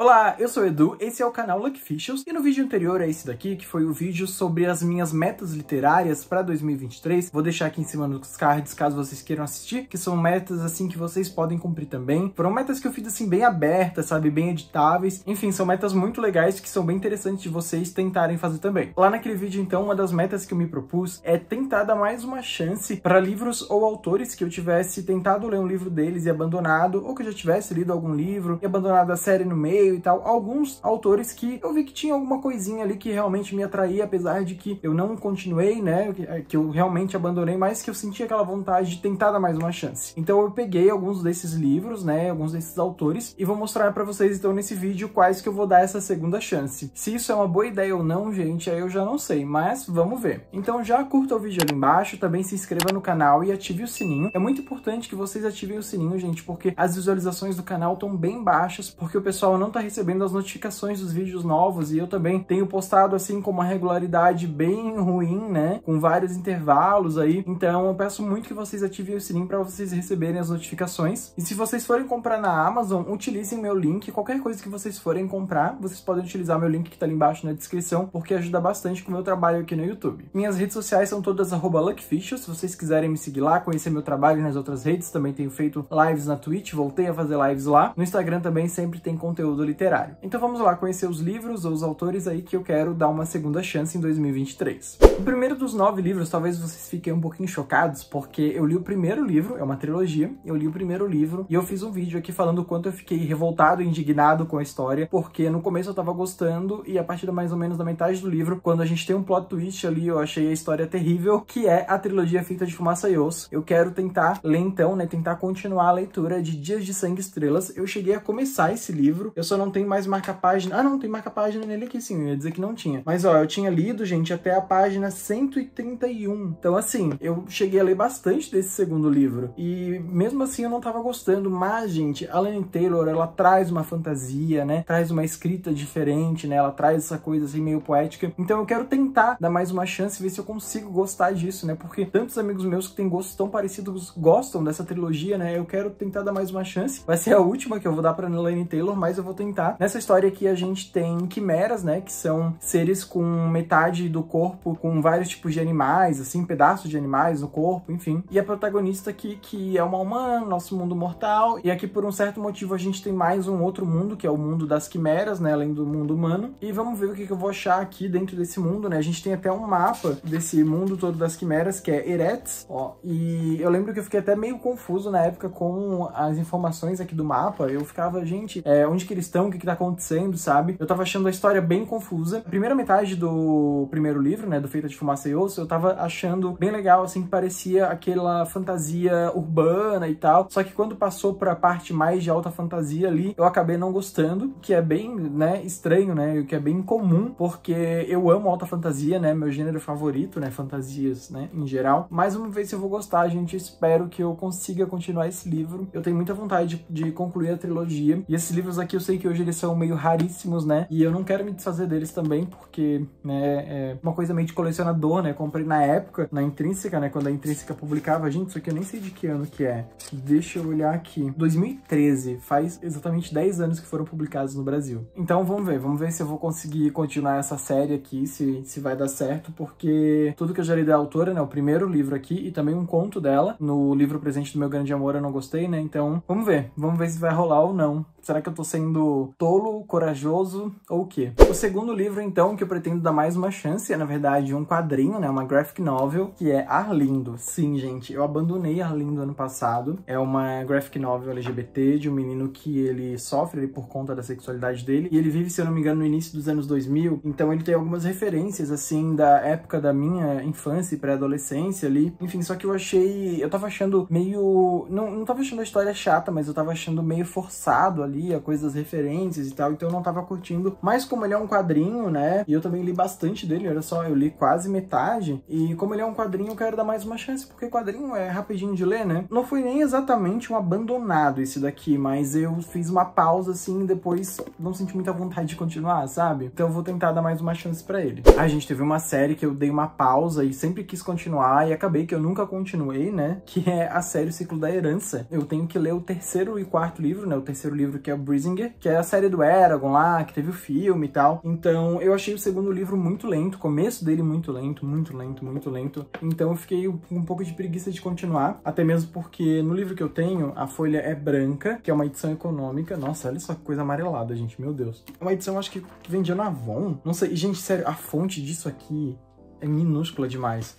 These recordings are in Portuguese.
Olá, eu sou o Edu, esse é o canal Lucky Fishers, e no vídeo anterior a esse daqui, que foi o vídeo sobre as minhas metas literárias para 2023, vou deixar aqui em cima nos cards caso vocês queiram assistir, que são metas assim que vocês podem cumprir também. Foram metas que eu fiz assim bem abertas, sabe, bem editáveis, enfim, são metas muito legais que são bem interessantes de vocês tentarem fazer também. Lá naquele vídeo então, uma das metas que eu me propus é tentar dar mais uma chance para livros ou autores que eu tivesse tentado ler um livro deles e abandonado, ou que eu já tivesse lido algum livro e abandonado a série no meio, meio e tal, alguns autores que eu vi que tinha alguma coisinha ali que realmente me atraía, apesar de que eu não continuei, né, que eh, eu realmente abandonei, mas que eu sentia aquela vontade de tentar dar mais uma chance. Então eu peguei alguns desses livros, né, alguns desses autores, e vou mostrar para vocês então nesse vídeo quais que eu vou dar essa segunda chance. Se isso é uma boa ideia ou não, gente, aí eu já não sei, mas vamos ver. Então já curta o vídeo ali embaixo, também se inscreva no canal e ative o sininho. É muito importante que vocês ativem o sininho, gente, porque as visualizações do canal estão bem baixas, porque o pessoal não tá tá recebendo as notificações dos vídeos novos e eu também tenho postado assim com uma regularidade bem ruim, né? Com vários intervalos aí. Então eu peço muito que vocês ativem o sininho para vocês receberem as notificações. E se vocês forem comprar na Amazon, utilizem meu link. Qualquer coisa que vocês forem comprar, vocês podem utilizar meu link que tá ali embaixo na descrição, porque ajuda bastante com o meu trabalho aqui no YouTube. Minhas redes sociais são todas @luckfish. Se vocês quiserem me seguir lá, conhecer meu trabalho nas outras redes, também tenho feito lives na Twitch, voltei a fazer lives lá. No Instagram também sempre tem conteúdo literário. Então vamos lá conhecer os livros ou os autores aí que eu quero dar uma segunda chance em 2023. O primeiro dos nove livros, talvez vocês fiquem um pouquinho chocados, porque eu li o primeiro livro, é uma trilogia, eu li o primeiro livro e eu fiz um vídeo aqui falando o quanto eu fiquei revoltado, indignado com a história, porque no começo eu tava gostando e a partir da mais ou menos da metade do livro, quando a gente tem um plot twist ali, eu achei a história terrível, que é a trilogia feita de fumaça e osso. Eu quero tentar ler então, né, tentar continuar a leitura de Dias de Sangue Estrelas. Eu cheguei a começar esse livro, eu só não tem mais marca-página. Ah, não, tem marca-página nele aqui sim, eu ia dizer que não tinha. Mas, ó, eu tinha lido, gente, até a página 131. Então, assim, eu cheguei a ler bastante desse segundo livro. E, mesmo assim, eu não tava gostando. Mas, gente, Alan Taylor, ela traz uma fantasia, né? Traz uma escrita diferente, né? Ela traz essa coisa, assim, meio poética. Então, eu quero tentar dar mais uma chance, ver se eu consigo gostar disso, né? Porque tantos amigos meus que têm gostos tão parecidos gostam dessa trilogia, né? Eu quero tentar dar mais uma chance. Vai ser a última que eu vou dar pra Elaine Taylor, mas eu vou tentar comentar. Nessa história aqui a gente tem quimeras, né, que são seres com metade do corpo com vários tipos de animais, assim, pedaços de animais no corpo, enfim. E a protagonista aqui, que é uma humana, nosso mundo mortal, e aqui por um certo motivo a gente tem mais um outro mundo, que é o mundo das quimeras, né, além do mundo humano. E vamos ver o que eu vou achar aqui dentro desse mundo, né? A gente tem até um mapa desse mundo todo das quimeras, que é Eretz, ó. E eu lembro que eu fiquei até meio confuso na época com as informações aqui do mapa. Eu ficava, gente, é, onde que eles o que, que tá acontecendo, sabe? Eu tava achando a história bem confusa. A primeira metade do primeiro livro, né, do Feita de Fumaça e Osso, eu tava achando bem legal, assim, que parecia aquela fantasia urbana e tal. Só que quando passou pra parte mais de alta fantasia ali, eu acabei não gostando, que é bem, né, estranho, né, o que é bem comum, porque eu amo alta fantasia, né, meu gênero favorito, né, fantasias, né, em geral. Mais uma vez, se eu vou gostar, gente, espero que eu consiga continuar esse livro. Eu tenho muita vontade de, de concluir a trilogia, e esses livros aqui eu sei que hoje eles são meio raríssimos, né? E eu não quero me desfazer deles também, porque, né, é uma coisa meio de colecionador, né? Comprei na época, na Intrínseca, né? Quando a Intrínseca publicava. Gente, isso aqui eu nem sei de que ano que é. Deixa eu olhar aqui. 2013. Faz exatamente 10 anos que foram publicados no Brasil. Então, vamos ver. Vamos ver se eu vou conseguir continuar essa série aqui, se, se vai dar certo, porque tudo que eu já li da autora, né? O primeiro livro aqui e também um conto dela. No livro presente do meu grande amor eu não gostei, né? Então, vamos ver. Vamos ver se vai rolar ou não. Será que eu tô sendo tolo, corajoso ou o quê? O segundo livro, então, que eu pretendo dar mais uma chance, é na verdade um quadrinho, né? Uma graphic novel, que é Arlindo. Sim, gente, eu abandonei Arlindo ano passado. É uma graphic novel LGBT de um menino que ele sofre por conta da sexualidade dele. E ele vive, se eu não me engano, no início dos anos 2000. Então ele tem algumas referências, assim, da época da minha infância e pré-adolescência ali. Enfim, só que eu achei... Eu tava achando meio... Não, não tava achando a história chata, mas eu tava achando meio forçado ali a coisa das referências diferentes e tal, então eu não tava curtindo. Mas como ele é um quadrinho, né? E eu também li bastante dele, olha só, eu li quase metade. E como ele é um quadrinho, eu quero dar mais uma chance, porque quadrinho é rapidinho de ler, né? Não foi nem exatamente um abandonado esse daqui, mas eu fiz uma pausa assim e depois não senti muita vontade de continuar, sabe? Então eu vou tentar dar mais uma chance pra ele. A gente teve uma série que eu dei uma pausa e sempre quis continuar e acabei que eu nunca continuei, né? Que é a série O Ciclo da Herança. Eu tenho que ler o terceiro e quarto livro, né? O terceiro livro que é o Brisinger, que é é a série do Eragon lá, que teve o filme e tal. Então eu achei o segundo livro muito lento, o começo dele muito lento, muito lento, muito lento. Então eu fiquei com um pouco de preguiça de continuar, até mesmo porque no livro que eu tenho, a folha é branca, que é uma edição econômica. Nossa, olha só que coisa amarelada, gente, meu Deus. É uma edição, acho que vendia na Avon. Não sei, e, gente, sério, a fonte disso aqui é minúscula demais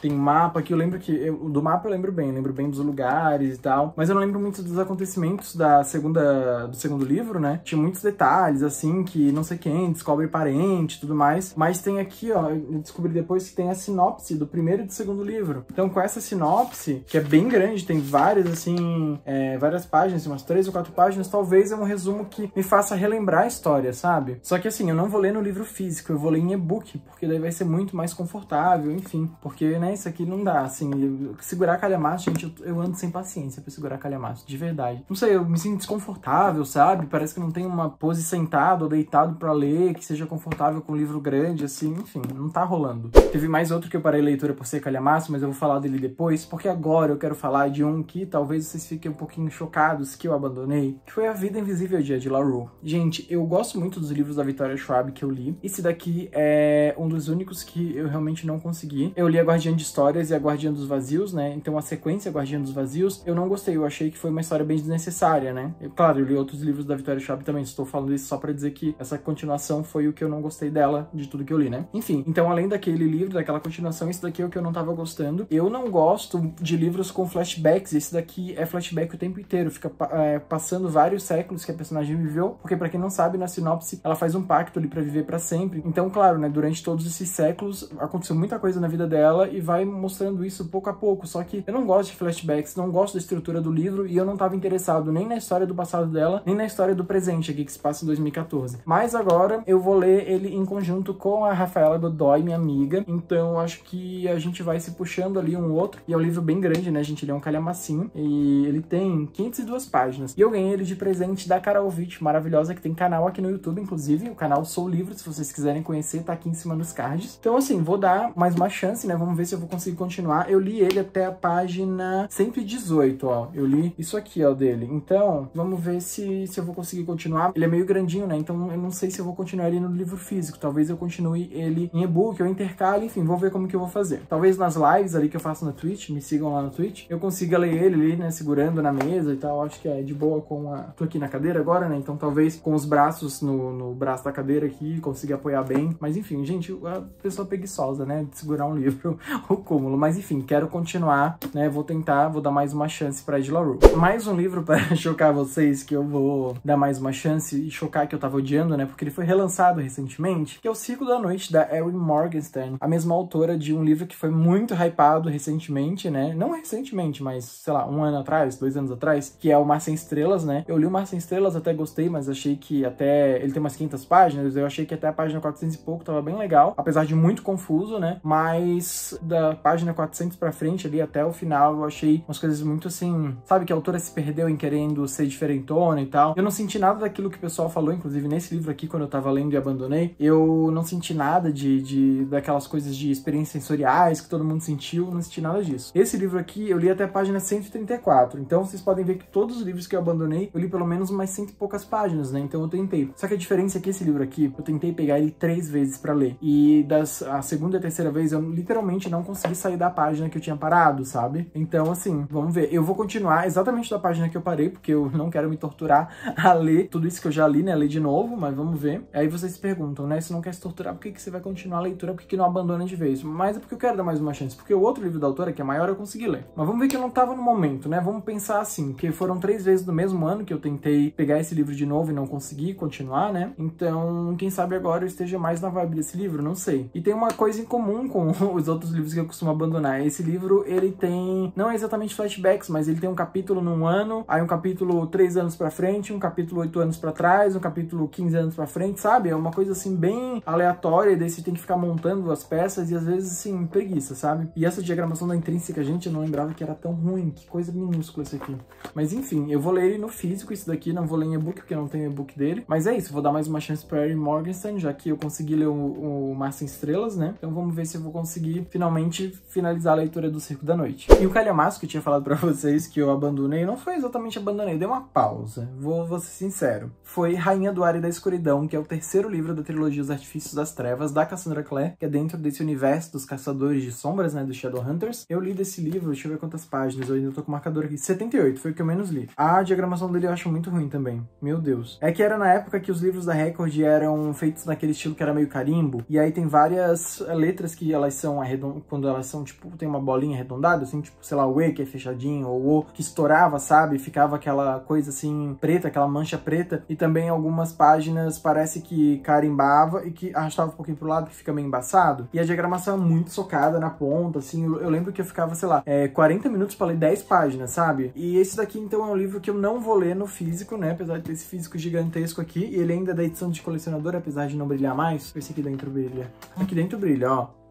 tem um mapa que eu lembro que. Eu, do mapa eu lembro bem, eu lembro bem dos lugares e tal. Mas eu não lembro muito dos acontecimentos da segunda. do segundo livro, né? Tinha muitos detalhes, assim, que não sei quem descobre parente e tudo mais. Mas tem aqui, ó, eu descobri depois que tem a sinopse do primeiro e do segundo livro. Então, com essa sinopse, que é bem grande, tem várias, assim, é, várias páginas, umas três ou quatro páginas, talvez é um resumo que me faça relembrar a história, sabe? Só que assim, eu não vou ler no livro físico, eu vou ler em e-book, porque daí vai ser muito mais confortável, enfim. Porque né, isso aqui não dá, assim, eu, segurar calhamaço, gente, eu, eu, ando sem paciência pra segurar calhamaço, de verdade. Não sei, eu me sinto desconfortável, sabe? Parece que não tem uma pose sentado ou deitado pra ler, que seja confortável com um livro grande, assim, enfim, não tá rolando. Teve mais outro que eu parei leitura por ser calhamaço, mas eu vou falar dele depois, porque agora eu quero falar de um que talvez vocês fiquem um pouquinho chocados que eu abandonei, que foi A Vida Invisível de Ed Rue. Gente, eu gosto muito dos livros da Victoria Schwab que eu li, esse daqui é um dos únicos que eu realmente não consegui. Eu li agora Guardiã de Histórias e a Guardiã dos Vazios, né? Então a sequência Guardiã dos Vazios, eu não gostei, eu achei que foi uma história bem desnecessária, né? Eu, claro, eu li outros livros da Vitória Schwab também, estou falando isso só para dizer que essa continuação foi o que eu não gostei dela, de tudo que eu li, né? Enfim, então além daquele livro, daquela continuação, esse daqui é o que eu não tava gostando. Eu não gosto de livros com flashbacks, esse daqui é flashback o tempo inteiro, fica é, passando vários séculos que a personagem viveu, porque para quem não sabe, na sinopse, ela faz um pacto ali para viver para sempre. Então, claro, né, durante todos esses séculos aconteceu muita coisa na vida dela e vai mostrando isso pouco a pouco. Só que eu não gosto de flashbacks, não gosto da estrutura do livro e eu não estava interessado nem na história do passado dela, nem na história do presente aqui que se passa em 2014. Mas agora eu vou ler ele em conjunto com a Rafaela Godoy, minha amiga. Então acho que a gente vai se puxando ali um outro. E é um livro bem grande, né, gente? Ele é um calhamacinho e ele tem 502 páginas. E eu ganhei ele de presente da Carol Witt, maravilhosa, que tem canal aqui no YouTube, inclusive. O canal Sou Livro, se vocês quiserem conhecer, tá aqui em cima nos cards. Então assim, vou dar mais uma chance, né? Vamos ver ver se eu vou conseguir continuar. Eu li ele até a página 118, ó. Eu li isso aqui, ó, dele. Então, vamos ver se, se eu vou conseguir continuar. Ele é meio grandinho, né? Então, eu não sei se eu vou continuar ele no livro físico. Talvez eu continue ele em e-book, eu intercalo, enfim, vou ver como que eu vou fazer. Talvez nas lives ali que eu faço na Twitch, me sigam lá no Twitch, eu consiga ler ele ali, né, segurando na mesa e tal. Acho que é de boa com a... Tô aqui na cadeira agora, né? Então, talvez com os braços no, no braço da cadeira aqui, consiga apoiar bem. Mas, enfim, gente, a pessoa é preguiçosa, né, de segurar um livro o cúmulo. Mas enfim, quero continuar, né? Vou tentar, vou dar mais uma chance pra Ed LaRue. Mais um livro para chocar vocês que eu vou dar mais uma chance e chocar que eu tava odiando, né? Porque ele foi relançado recentemente, que é O Ciclo da Noite, da Erin Morgenstern, a mesma autora de um livro que foi muito hypado recentemente, né? Não recentemente, mas, sei lá, um ano atrás, dois anos atrás, que é o Mar Sem Estrelas, né? Eu li o Mar Sem Estrelas, até gostei, mas achei que até... Ele tem umas 500 páginas, eu achei que até a página 400 e pouco tava bem legal, apesar de muito confuso, né? Mas da página 400 pra frente ali até o final eu achei umas coisas muito assim, sabe, que a autora se perdeu em querendo ser diferentona e tal. Eu não senti nada daquilo que o pessoal falou, inclusive nesse livro aqui, quando eu tava lendo e abandonei, eu não senti nada de, de daquelas coisas de experiências sensoriais que todo mundo sentiu, não senti nada disso. Esse livro aqui eu li até a página 134, então vocês podem ver que todos os livros que eu abandonei, eu li pelo menos umas cento e poucas páginas, né? Então eu tentei. Só que a diferença é que esse livro aqui, eu tentei pegar ele três vezes para ler. E das, a segunda e a terceira vez, eu literalmente simplesmente não consegui sair da página que eu tinha parado, sabe? Então, assim, vamos ver. Eu vou continuar exatamente da página que eu parei, porque eu não quero me torturar a ler tudo isso que eu já li, né? Ler de novo, mas vamos ver. Aí vocês perguntam, né? Se não quer se torturar, por que, que você vai continuar a leitura? Por que, que não abandona de vez? Mas é porque eu quero dar mais uma chance, porque o outro livro da autora, que é maior, eu consegui ler. Mas vamos ver que eu não tava no momento, né? Vamos pensar assim, que foram três vezes do mesmo ano que eu tentei pegar esse livro de novo e não consegui continuar, né? Então, quem sabe agora eu esteja mais na vibe desse livro, não sei. E tem uma coisa em comum com os outros livros que eu costumo abandonar. Esse livro, ele tem, não é exatamente flashbacks, mas ele tem um capítulo num ano, aí um capítulo três anos para frente, um capítulo oito anos para trás, um capítulo 15 anos para frente, sabe? É uma coisa assim bem aleatória, desse daí você tem que ficar montando as peças e às vezes assim, preguiça, sabe? E essa diagramação da intrínseca, gente, eu não lembrava que era tão ruim, que coisa minúscula esse aqui. Mas enfim, eu vou ler ele no físico, isso daqui, não vou ler em e-book, porque não tem e-book dele. Mas é isso, vou dar mais uma chance pra Harry Morgenstern, já que eu consegui ler o, o Massa em Estrelas, né? Então vamos ver se eu vou conseguir finalizar finalmente finalizar a leitura do Circo da Noite. E o calhamaço que eu tinha falado para vocês que eu abandonei, não foi exatamente abandonei, dei uma pausa, vou, vou ser sincero. Foi Rainha do Ar e da Escuridão, que é o terceiro livro da trilogia Os Artifícios das Trevas, da Cassandra Clare, que é dentro desse universo dos Caçadores de Sombras, né, do Shadowhunters. Eu li desse livro, deixa eu ver quantas páginas, eu ainda tô com o marcador aqui, 78, foi o que eu menos li. A diagramação dele eu acho muito ruim também, meu Deus. É que era na época que os livros da Record eram feitos naquele estilo que era meio carimbo, e aí tem várias eh, letras que elas são arredondadas quando elas são, tipo, tem uma bolinha arredondada, assim, tipo, sei lá, o E que é fechadinho, ou O que estourava, sabe? Ficava aquela coisa, assim, preta, aquela mancha preta. E também algumas páginas parece que carimbava e que arrastava um pouquinho pro lado, que fica meio embaçado. E a diagramação é muito socada na ponta, assim. Eu, eu lembro que eu ficava, sei lá, é, 40 minutos pra ler 10 páginas, sabe? E esse daqui, então, é um livro que eu não vou ler no físico, né? Apesar de ter esse físico gigantesco aqui. E ele ainda é da edição de colecionador, apesar de não brilhar mais. Esse aqui dentro brilha. Aqui dentro brilha, ó.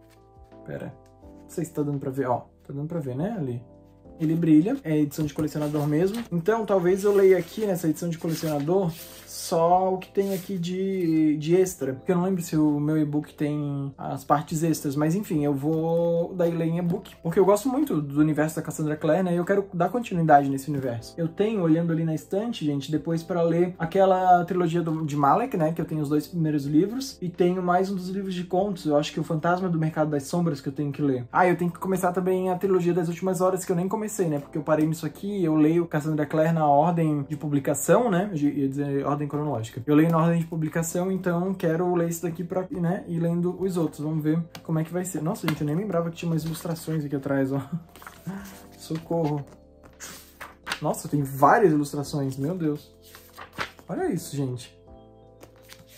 Pera. Não sei se tá dando pra ver. Ó, tá dando pra ver, né, ali? ele brilha, é edição de colecionador mesmo. Então talvez eu leia aqui nessa edição de colecionador só o que tem aqui de, de extra. Porque eu não lembro se o meu e-book tem as partes extras, mas enfim, eu vou daí ler em e-book. Porque eu gosto muito do universo da Cassandra Clare, né? E eu quero dar continuidade nesse universo. Eu tenho, olhando ali na estante, gente, depois para ler aquela trilogia do, de Malek, né? Que eu tenho os dois primeiros livros. E tenho mais um dos livros de contos, eu acho que o Fantasma do Mercado das Sombras que eu tenho que ler. Ah, eu tenho que começar também a trilogia das últimas horas que eu nem comecei comecei, né? Porque eu parei nisso aqui, eu leio Cassandra Clare na ordem de publicação, né? De, ia dizer ordem cronológica. Eu leio na ordem de publicação, então quero ler isso daqui pra, né? E lendo os outros. Vamos ver como é que vai ser. Nossa, gente, eu nem lembrava que tinha umas ilustrações aqui atrás, ó. Socorro. Nossa, tem várias ilustrações, meu Deus. Olha isso, gente.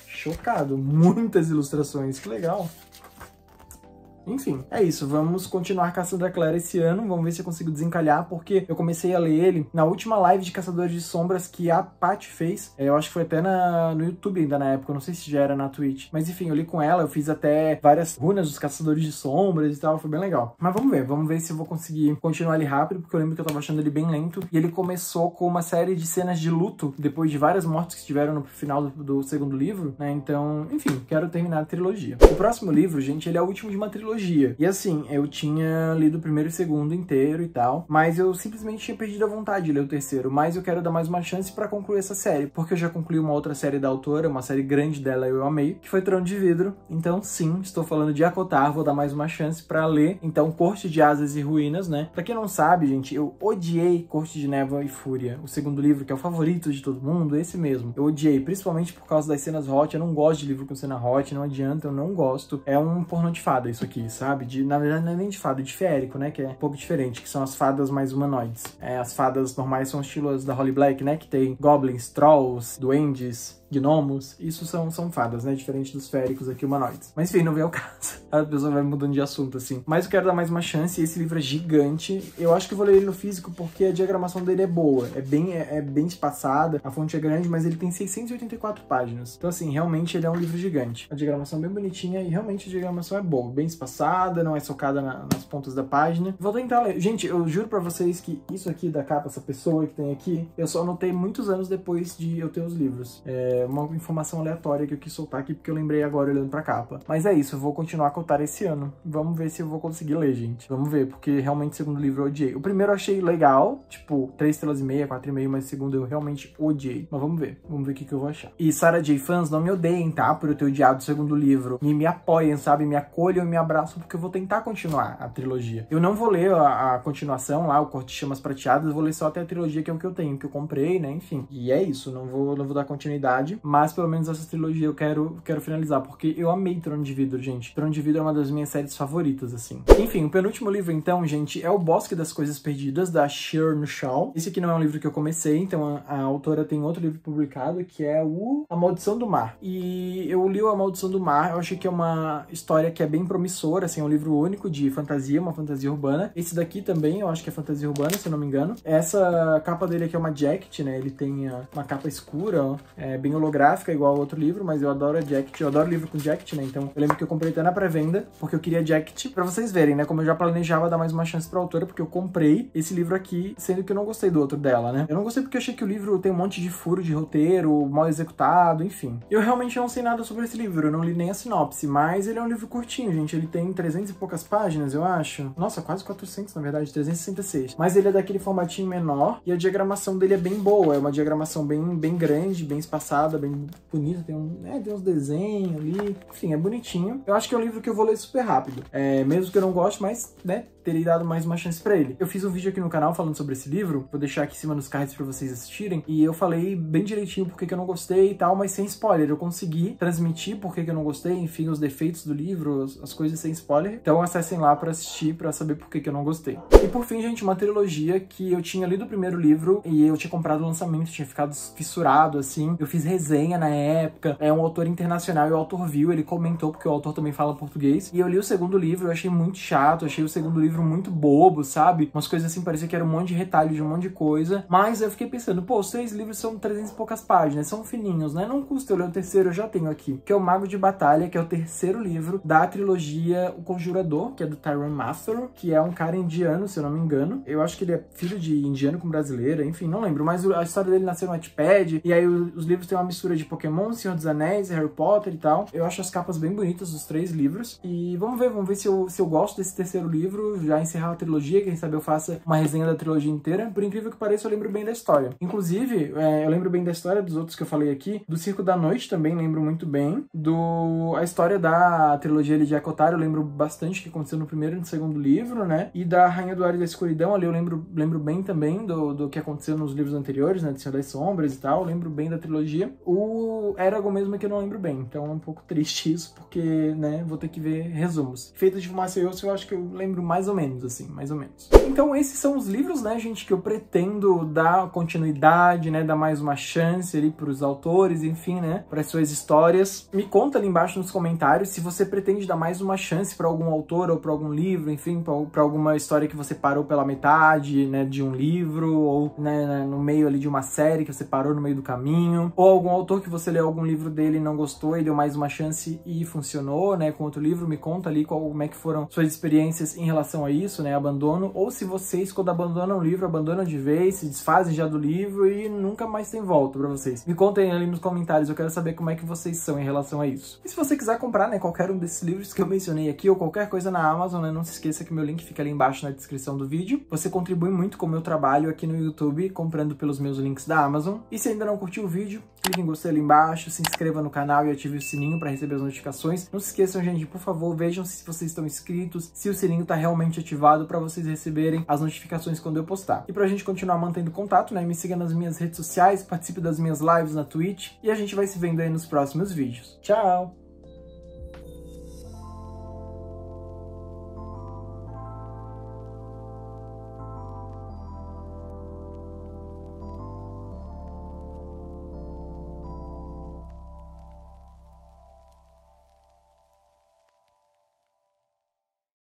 Chocado. Muitas ilustrações, que legal. Enfim, é isso. Vamos continuar Caçador a Clara esse ano. Vamos ver se eu consigo desencalhar, porque eu comecei a ler ele na última live de Caçadores de Sombras que a Paty fez. É, eu acho que foi até na, no YouTube ainda na época. não sei se já era na Twitch. Mas enfim, eu li com ela. Eu fiz até várias runas dos Caçadores de Sombras e tal. Foi bem legal. Mas vamos ver. Vamos ver se eu vou conseguir continuar ele rápido, porque eu lembro que eu tava achando ele bem lento. E ele começou com uma série de cenas de luto, depois de várias mortes que tiveram no final do, do segundo livro, né? Então, enfim, quero terminar a trilogia. O próximo livro, gente, ele é o último de uma trilogia trilogia. E assim, eu tinha lido o primeiro e o segundo inteiro e tal, mas eu simplesmente tinha perdido a vontade de ler o terceiro, mas eu quero dar mais uma chance para concluir essa série, porque eu já concluí uma outra série da autora, uma série grande dela eu amei, que foi Trono de Vidro. Então sim, estou falando de Acotar, vou dar mais uma chance para ler. Então Corte de Asas e Ruínas, né? Para quem não sabe, gente, eu odiei Corte de Névoa e Fúria, o segundo livro que é o favorito de todo mundo, esse mesmo. Eu odiei, principalmente por causa das cenas hot, eu não gosto de livro com cena hot, não adianta, eu não gosto. É um pornô de fada isso aqui sabe? De, na verdade, não é nem de fada é de férico, né? Que é um pouco diferente, que são as fadas mais humanoides. É, as fadas normais são estilos da Holy Black, né? Que tem goblins, trolls, duendes, gnomos, isso são, são fadas, né? Diferente dos féricos aqui humanoides. Mas enfim, não veio o caso. A pessoa vai mudando de assunto, assim. Mas eu quero dar mais uma chance, esse livro é gigante. Eu acho que vou ler ele no físico porque a diagramação dele é boa, é bem, é, é bem espaçada, a fonte é grande, mas ele tem 684 páginas. Então, assim, realmente ele é um livro gigante. A diagramação é bem bonitinha e realmente a diagramação é boa, bem espaçada, não é socada na, nas pontas da página. Vou tentar ler. Gente, eu juro pra vocês que isso aqui da capa, essa pessoa que tem aqui, eu só anotei muitos anos depois de eu ter os livros. É, é uma informação aleatória que eu quis soltar aqui, porque eu lembrei agora olhando pra capa. Mas é isso, eu vou continuar com o Tar esse ano. Vamos ver se eu vou conseguir ler, gente. Vamos ver, porque realmente o segundo livro eu odiei. O primeiro eu achei legal, tipo, 3 estrelas e meia, 4 e meio, mas o segundo eu realmente odiei. Mas vamos ver, vamos ver o que, que eu vou achar. E Sarah J. Fans, não me odeiem, tá? Por eu ter odiado o segundo livro. E me apoiem, sabe? Me acolham, me abraçam, porque eu vou tentar continuar a trilogia. Eu não vou ler a, a continuação lá, o Corte Chamas Prateadas, eu vou ler só até a trilogia que é o que eu tenho, que eu comprei, né? Enfim. E é isso, não vou, não vou dar continuidade metade, mas pelo menos essa trilogia eu quero, quero finalizar, porque eu amei Trono de Vidro, gente. Trono de Vidro é uma das minhas séries favoritas, assim. Enfim, o penúltimo livro, então, gente, é O Bosque das Coisas Perdidas, da Shirn Shaw. Esse aqui não é um livro que eu comecei, então a, a autora tem outro livro publicado, que é o A Maldição do Mar. E eu li o A Maldição do Mar, eu achei que é uma história que é bem promissora, assim, é um livro único de fantasia, uma fantasia urbana. Esse daqui também, eu acho que é fantasia urbana, se eu não me engano. Essa capa dele aqui é uma jacket, né? Ele tem uma capa escura, ó, é bem holográfica, igual outro livro, mas eu adoro a Jacket. Eu adoro livro com Jacket, né? Então eu lembro que eu comprei até na pré-venda, porque eu queria Jacket, pra vocês verem, né? Como eu já planejava dar mais uma chance pra autora, porque eu comprei esse livro aqui, sendo que eu não gostei do outro dela, né? Eu não gostei porque achei que o livro tem um monte de furo de roteiro, mal executado, enfim. Eu realmente não sei nada sobre esse livro, eu não li nem a sinopse, mas ele é um livro curtinho, gente. Ele tem 300 e poucas páginas, eu acho. Nossa, quase 400, na verdade, 366. Mas ele é daquele formatinho menor e a diagramação dele é bem boa, é uma diagramação bem, bem grande, bem espaçada bem bonita, tem, um, né, tem uns desenhos ali, enfim, é bonitinho. Eu acho que é um livro que eu vou ler super rápido, é, mesmo que eu não goste, mas, né, terei dado mais uma chance para ele. Eu fiz um vídeo aqui no canal falando sobre esse livro, vou deixar aqui em cima nos cards para vocês assistirem, e eu falei bem direitinho porque que eu não gostei e tal, mas sem spoiler. Eu consegui transmitir porque que eu não gostei, enfim, os defeitos do livro, as coisas sem spoiler. Então acessem lá para assistir, para saber por que que eu não gostei. E por fim, gente, uma trilogia que eu tinha lido o primeiro livro e eu tinha comprado o lançamento, tinha ficado fissurado, assim. Eu fiz resenha na época, é um autor internacional e o autor viu, ele comentou porque o autor também fala português. E eu li o segundo livro, eu achei muito chato, achei o segundo livro livro muito bobo, sabe? Umas coisas assim, parecia que era um monte de retalho de um monte de coisa. Mas eu fiquei pensando, pô, os três livros são 300 e poucas páginas, são fininhos, né? Não custa eu ler o terceiro, eu já tenho aqui. Que é o Mago de Batalha, que é o terceiro livro da trilogia O Conjurador, que é do Tyrone Master, que é um cara indiano, se eu não me engano. Eu acho que ele é filho de indiano com brasileira, enfim, não lembro. Mas a história dele nasceu no iPad e aí os livros têm uma mistura de Pokémon, Senhor dos Anéis, Harry Potter e tal. Eu acho as capas bem bonitas dos três livros. E vamos ver, vamos ver se eu, se eu gosto desse terceiro livro livro, já encerrar a trilogia, quem sabe eu faça uma resenha da trilogia inteira. Por incrível que pareça, eu lembro bem da história. Inclusive, é, eu lembro bem da história dos outros que eu falei aqui, do Circo da Noite também lembro muito bem, do a história da trilogia de Akotaro, eu lembro bastante que aconteceu no primeiro e no segundo livro, né? E da Rainha do Ar e da Escuridão, ali eu lembro, lembro bem também do, do que aconteceu nos livros anteriores, né? de Senhor das Sombras e tal, eu lembro bem da trilogia. O Eragon mesmo é que eu não lembro bem, então é um pouco triste isso, porque, né, vou ter que ver resumos. Feito de Fumaça e Osso, eu acho que eu lembro mais ou ou menos, assim, mais ou menos. Então esses são os livros, né, gente, que eu pretendo dar continuidade, né, dar mais uma chance ali pros autores, enfim, né, para suas histórias. Me conta ali embaixo nos comentários se você pretende dar mais uma chance para algum autor ou para algum livro, enfim, para alguma história que você parou pela metade, né, de um livro ou, né, né, no meio ali de uma série que você parou no meio do caminho, ou algum autor que você leu algum livro dele e não gostou e deu mais uma chance e funcionou, né, com outro livro, me conta ali qual, como é que foram suas experiências em relação a isso, né? Abandono, ou se vocês, quando abandonam o livro, abandonam de vez, se desfazem já do livro e nunca mais tem volta para vocês. Me contem ali nos comentários, eu quero saber como é que vocês são em relação a isso. E se você quiser comprar, né, qualquer um desses livros que eu mencionei aqui ou qualquer coisa na Amazon, né, não se esqueça que meu link fica ali embaixo na descrição do vídeo. Você contribui muito com o meu trabalho aqui no YouTube, comprando pelos meus links da Amazon. E se ainda não curtiu o vídeo, clique em gostei ali embaixo, se inscreva no canal e ative o sininho para receber as notificações. Não se esqueçam, gente, por favor, vejam se vocês estão inscritos, se o sininho tá realmente ativado para vocês receberem as notificações quando eu postar. E pra gente continuar mantendo contato, né, me siga nas minhas redes sociais, participe das minhas lives na Twitch e a gente vai se vendo aí nos próximos vídeos. Tchau!